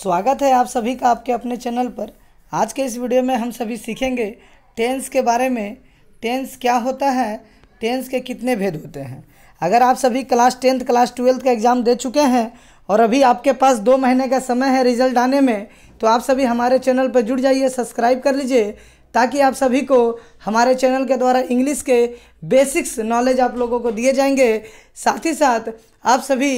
स्वागत है आप सभी का आपके अपने चैनल पर आज के इस वीडियो में हम सभी सीखेंगे टेंस के बारे में टेंस क्या होता है टेंस के कितने भेद होते हैं अगर आप सभी क्लास टेंथ क्लास ट्वेल्थ का एग्ज़ाम दे चुके हैं और अभी आपके पास दो महीने का समय है रिजल्ट आने में तो आप सभी हमारे चैनल पर जुड़ जाइए सब्सक्राइब कर लीजिए ताकि आप सभी को हमारे चैनल के द्वारा इंग्लिश के बेसिक्स नॉलेज आप लोगों को दिए जाएंगे साथ ही साथ आप सभी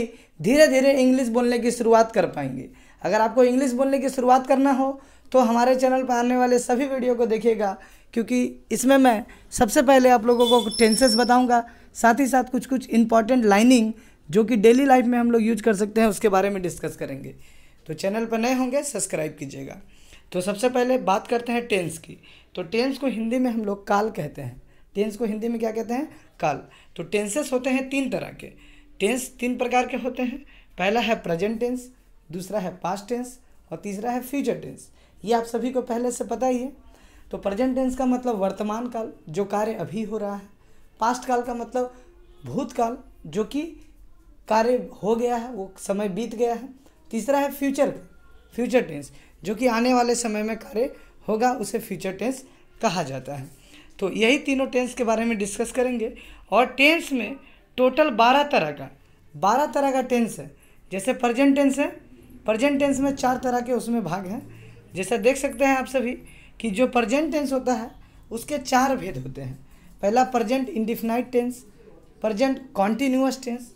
धीरे धीरे इंग्लिश बोलने की शुरुआत कर पाएंगे अगर आपको इंग्लिश बोलने की शुरुआत करना हो तो हमारे चैनल पर आने वाले सभी वीडियो को देखिएगा क्योंकि इसमें मैं सबसे पहले आप लोगों को टेंसेस बताऊंगा साथ ही साथ कुछ कुछ इंपॉर्टेंट लाइनिंग जो कि डेली लाइफ में हम लोग यूज कर सकते हैं उसके बारे में डिस्कस करेंगे तो चैनल पर नए होंगे सब्सक्राइब कीजिएगा तो सबसे पहले बात करते हैं टेंस की तो टेंस को हिंदी में हम लोग काल कहते हैं टेंस को हिंदी में क्या कहते हैं काल तो टेंसेस होते हैं तीन तरह के टेंस तीन प्रकार के होते हैं पहला है प्रेजेंट टेंस दूसरा है पास्ट टेंस और तीसरा है फ्यूचर टेंस ये आप सभी को पहले से पता ही है तो प्रेजेंट टेंस का मतलब वर्तमान काल जो कार्य अभी हो रहा है पास्ट काल का मतलब भूतकाल जो कि कार्य हो गया है वो समय बीत गया है तीसरा है फ्यूचर फ्यूचर टेंस जो कि आने वाले समय में कार्य होगा उसे फ्यूचर टेंस कहा जाता है तो यही तीनों टेंस के बारे में डिस्कस करेंगे और टेंस में टोटल बारह तरह का बारह तरह का टेंस है जैसे प्रजेंट टेंस है प्रजेंट टेंस में चार तरह के उसमें भाग हैं जैसा देख सकते हैं आप सभी कि जो प्रजेंट टेंस होता है उसके चार भेद होते हैं पहला present indefinite tense present continuous tense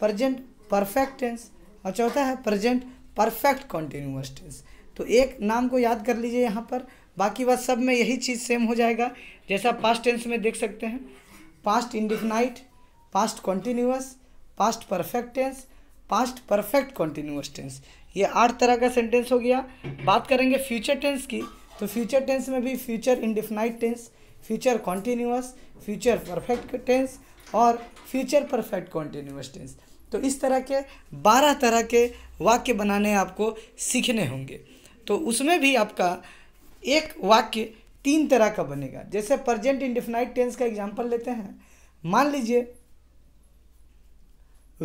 present perfect tense और चौथा है प्रजेंट परफेक्ट कॉन्टीन्यूस टेंस तो एक नाम को याद कर लीजिए यहाँ पर बाकी बात सब में यही चीज़ सेम हो जाएगा जैसा पास्ट टेंस में देख सकते हैं past indefinite past continuous past perfect tense past perfect continuous tense ये आठ तरह का सेंटेंस हो गया बात करेंगे फ्यूचर टेंस की तो फ्यूचर टेंस में भी future indefinite tense future continuous future perfect tense और फ्यूचर परफेक्ट कॉन्टिन्यूस टेंस तो इस तरह के बारह तरह के वाक्य बनाने आपको सीखने होंगे तो उसमें भी आपका एक वाक्य तीन तरह का बनेगा जैसे प्रजेंट इंडिफिनाइट टेंस का एग्जाम्पल लेते हैं मान लीजिए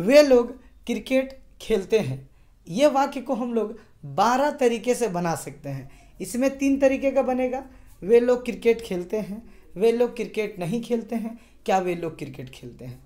वे लोग क्रिकेट खेलते हैं ये वाक्य को हम लोग बारह तरीके से बना सकते हैं इसमें तीन तरीके का बनेगा वे लोग क्रिकेट खेलते हैं वे लोग क्रिकेट नहीं खेलते हैं क्या वे लोग क्रिकेट खेलते हैं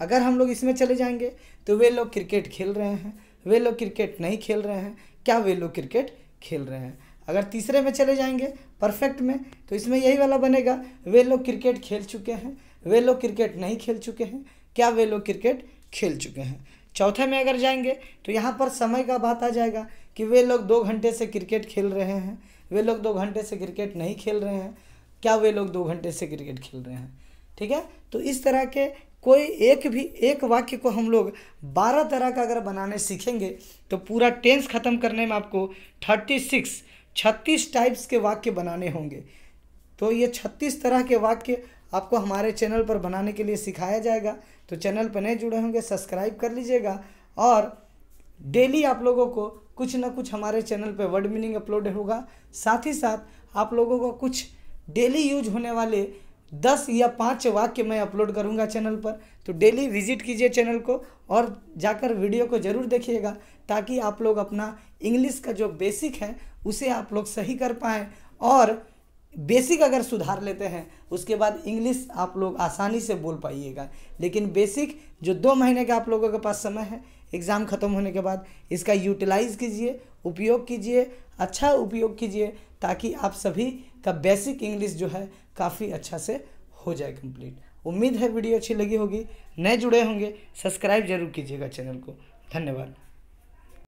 अगर हम लोग इसमें चले जाएंगे तो वे लोग क्रिकेट खेल रहे हैं वे लोग क्रिकेट नहीं खेल रहे हैं क्या वे लोग क्रिकेट खेल रहे हैं अगर तीसरे में चले जाएंगे परफेक्ट में तो इसमें यही वाला बनेगा वे लोग क्रिकेट खेल चुके हैं वे लोग क्रिकेट नहीं खेल चुके हैं क्या वे लोग क्रिकेट खेल चुके हैं चौथे में अगर जाएंगे तो यहाँ पर समय का बात आ जाएगा कि वे लोग दो घंटे से क्रिकेट खेल रहे हैं वे लोग दो घंटे से क्रिकेट नहीं खेल रहे हैं क्या वे लोग दो घंटे से क्रिकेट खेल रहे हैं ठीक है तो इस तरह के कोई एक भी एक वाक्य को हम लोग बारह तरह का अगर बनाने सीखेंगे तो पूरा टेंस ख़त्म करने में आपको थर्टी सिक्स छत्तीस टाइप्स के वाक्य बनाने होंगे तो ये छत्तीस तरह के वाक्य आपको हमारे चैनल पर बनाने के लिए सिखाया जाएगा तो चैनल पर नए जुड़े होंगे सब्सक्राइब कर लीजिएगा और डेली आप लोगों को कुछ ना कुछ हमारे चैनल पर वर्ड मीनिंग अपलोड होगा साथ ही साथ आप लोगों को कुछ डेली यूज होने वाले दस या पाँच वाक्य मैं अपलोड करूँगा चैनल पर तो डेली विजिट कीजिए चैनल को और जाकर वीडियो को ज़रूर देखिएगा ताकि आप लोग अपना इंग्लिश का जो बेसिक है उसे आप लोग सही कर पाएँ और बेसिक अगर सुधार लेते हैं उसके बाद इंग्लिश आप लोग आसानी से बोल पाइएगा लेकिन बेसिक जो दो महीने का आप लोगों के पास समय है एग्ज़ाम ख़त्म होने के बाद इसका यूटिलाइज़ कीजिए उपयोग कीजिए अच्छा उपयोग कीजिए ताकि आप सभी का बेसिक इंग्लिश जो है काफ़ी अच्छा से हो जाए कंप्लीट उम्मीद है वीडियो अच्छी लगी होगी नए जुड़े होंगे सब्सक्राइब जरूर कीजिएगा चैनल को धन्यवाद